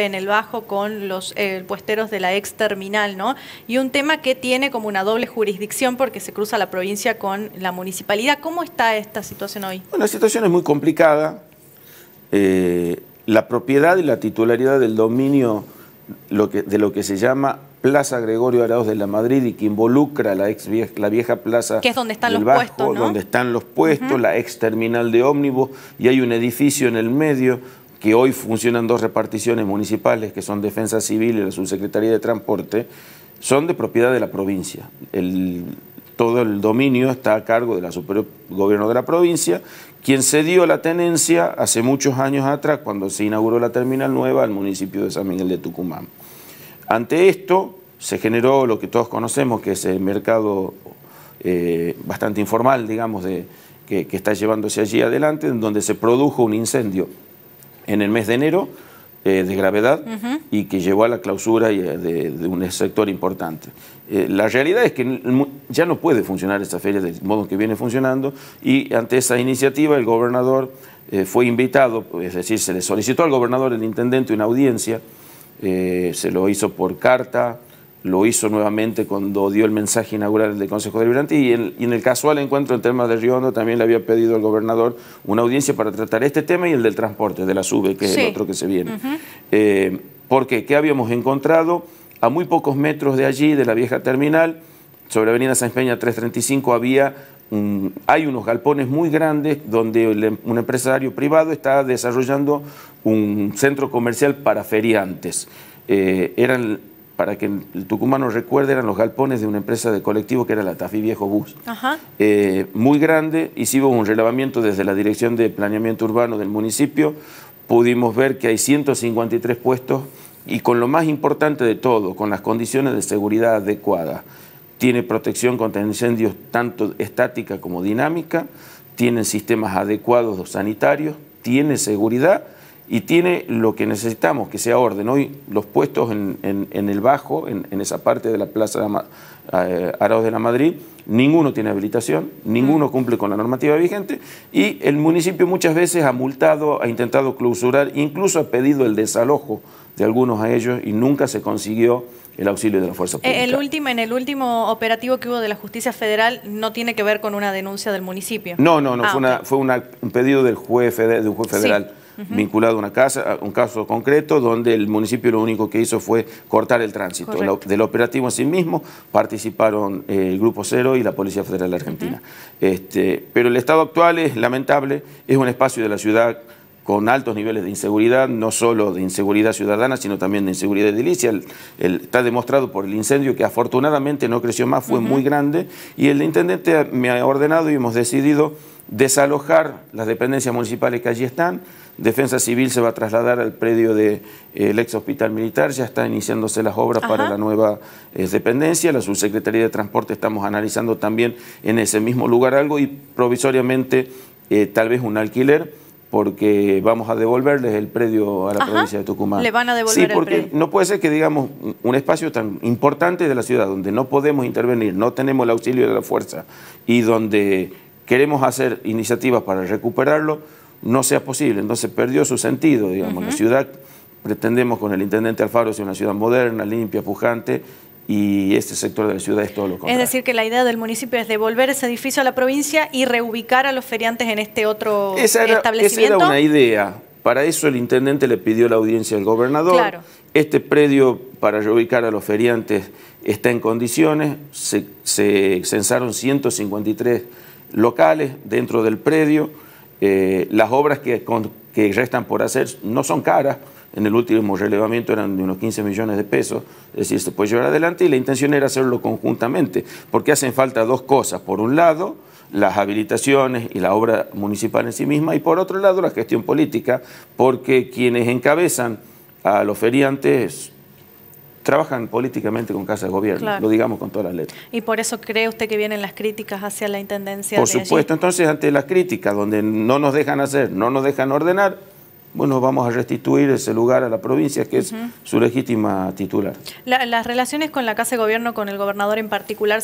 en el bajo con los eh, puesteros de la ex terminal, ¿no? Y un tema que tiene como una doble jurisdicción porque se cruza la provincia con la municipalidad. ¿Cómo está esta situación hoy? Bueno, la situación es muy complicada. Eh, la propiedad y la titularidad del dominio de lo que se llama Plaza Gregorio Arauz de la Madrid y que involucra la, ex vieja, la vieja plaza que es donde están los puestos, donde están los puestos, la ex terminal de ómnibus y hay un edificio en el medio que hoy funcionan dos reparticiones municipales, que son Defensa Civil y la Subsecretaría de Transporte, son de propiedad de la provincia. todo el dominio está a cargo del Superior Gobierno de la provincia, quien cedió la tenencia hace muchos años atrás, cuando se inauguró la terminal nueva al municipio de San Miguel de Tucumán. Ante esto se generó lo que todos conocemos, que es el mercado eh, bastante informal, digamos, de, que, que está llevándose allí adelante, en donde se produjo un incendio en el mes de enero eh, de gravedad y que llevó a la clausura eh, de, un sector importante. Eh, la realidad es que ya no puede funcionar esta feria del modo que viene funcionando y ante esa iniciativa el gobernador fue invitado, es decir, se le solicitó al gobernador, el intendente, una audiencia, se lo hizo por carta, lo hizo nuevamente cuando dio el mensaje inaugural del Consejo Deliberante y, y en, el casual encuentro en temas de Riondo también le había pedido al gobernador una audiencia para tratar este tema y el del transporte, de la SUBE, que es el otro que se viene. Eh, porque ¿qué habíamos encontrado? A muy pocos metros de allí, de la vieja terminal, sobre la avenida San Peña 335 había hay unos galpones muy grandes donde em, un empresario privado está desarrollando un centro comercial para feriantes. Eh, eran para que el tucumano recuerde, eran los galpones de una empresa de colectivo que era la Tafí Viejo Bus. Eh, muy grande, hicimos un relevamiento desde la Dirección de Planeamiento Urbano del municipio, pudimos ver que hay 153 puestos y con lo más importante de todo, con las condiciones de seguridad adecuadas. Tiene protección contra incendios tanto estática como dinámica, tienen sistemas adecuados sanitarios, tiene seguridad y tiene lo que necesitamos, que sea orden. Hoy los puestos en, el Bajo, en, esa parte de la Plaza de eh, de la Madrid, ninguno tiene habilitación, ninguno mm. cumple con la normativa vigente y el municipio muchas veces ha multado, ha intentado clausurar, incluso ha pedido el desalojo de algunos a ellos y nunca se consiguió el auxilio de la fuerza eh, pública. El último, en el último operativo que hubo de la justicia federal no tiene que ver con una denuncia del municipio. No, no, no, fue, ah, una, un pedido del juez federal, de un juez federal vinculado a una casa, un caso concreto donde el municipio lo único que hizo fue cortar el tránsito. del operativo en sí mismo participaron eh, el Grupo Cero y la Policía Federal Argentina. Este, pero el estado actual es lamentable, es un espacio de la ciudad con altos niveles de inseguridad, no solo de inseguridad ciudadana, sino también de inseguridad edilicia. está demostrado por el incendio que afortunadamente no creció más, fue muy grande, y el intendente me ha ordenado y hemos decidido desalojar las dependencias municipales que allí están. Defensa Civil se va a trasladar al predio del eh, ex hospital militar, ya están iniciándose las obras para la nueva eh, dependencia. La subsecretaría de Transporte estamos analizando también en ese mismo lugar algo y provisoriamente eh, tal vez un alquiler porque vamos a devolverles el predio a la provincia de Tucumán. Le van a devolver sí, porque no puede ser que digamos un espacio tan importante de la ciudad donde no podemos intervenir, no tenemos el auxilio de la fuerza y donde queremos hacer iniciativas para recuperarlo, no sea posible. Entonces perdió su sentido, digamos, la ciudad pretendemos con el intendente Alfaro ser una ciudad moderna, limpia, pujante y este sector de la ciudad es todo lo contrario. Es decir, que la idea del municipio es devolver ese edificio a la provincia y reubicar a los feriantes en este otro establecimiento. Esa era una idea. Para eso el intendente le pidió la audiencia al gobernador. Este predio para reubicar a los feriantes está en condiciones. Se, censaron 153 locales dentro del predio. Eh, las obras que, que restan por hacer no son caras en el último relevamiento eran de unos 15 millones de pesos, es decir, se puede llevar adelante y la intención era hacerlo conjuntamente, porque hacen falta dos cosas. Por un lado, las habilitaciones y la obra municipal en sí misma, y por otro lado, la gestión política, porque quienes encabezan a los feriantes trabajan políticamente con Casa de Gobierno, lo digamos con todas las letras. ¿Y por eso cree usted que vienen las críticas hacia la Intendencia? Por supuesto, entonces ante las críticas, donde no nos dejan hacer, no nos dejan ordenar, bueno, vamos a restituir ese lugar a la provincia que es su legítima titular. las relaciones con la Casa de Gobierno, con el gobernador en particular...